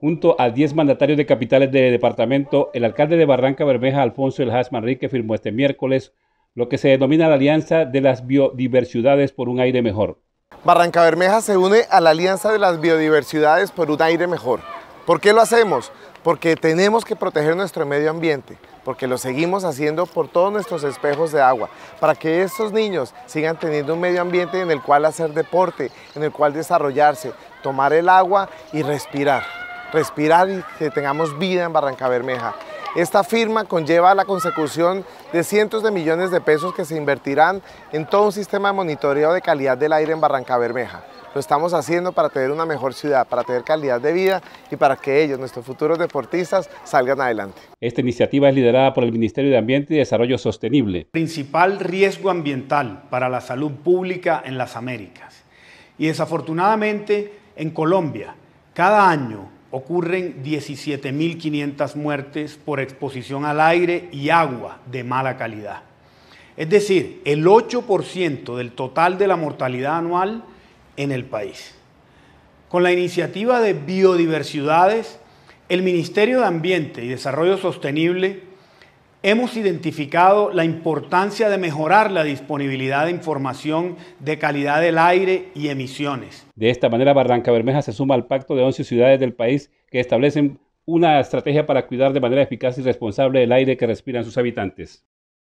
Junto a 10 mandatarios de capitales de departamento, el alcalde de Barranca Bermeja, Alfonso El Manrique, firmó este miércoles lo que se denomina la Alianza de las Biodiversidades por un Aire Mejor. Barranca Bermeja se une a la Alianza de las Biodiversidades por un Aire Mejor. ¿Por qué lo hacemos? Porque tenemos que proteger nuestro medio ambiente, porque lo seguimos haciendo por todos nuestros espejos de agua, para que estos niños sigan teniendo un medio ambiente en el cual hacer deporte, en el cual desarrollarse, tomar el agua y respirar respirar y que tengamos vida en Barranca Bermeja. Esta firma conlleva la consecución de cientos de millones de pesos que se invertirán en todo un sistema de monitoreo de calidad del aire en Barranca Bermeja. Lo estamos haciendo para tener una mejor ciudad, para tener calidad de vida y para que ellos, nuestros futuros deportistas, salgan adelante. Esta iniciativa es liderada por el Ministerio de Ambiente y Desarrollo Sostenible. Principal riesgo ambiental para la salud pública en las Américas. Y desafortunadamente en Colombia, cada año ocurren 17.500 muertes por exposición al aire y agua de mala calidad. Es decir, el 8% del total de la mortalidad anual en el país. Con la iniciativa de biodiversidades, el Ministerio de Ambiente y Desarrollo Sostenible Hemos identificado la importancia de mejorar la disponibilidad de información de calidad del aire y emisiones. De esta manera, Barranca Bermeja se suma al pacto de 11 ciudades del país que establecen una estrategia para cuidar de manera eficaz y responsable el aire que respiran sus habitantes.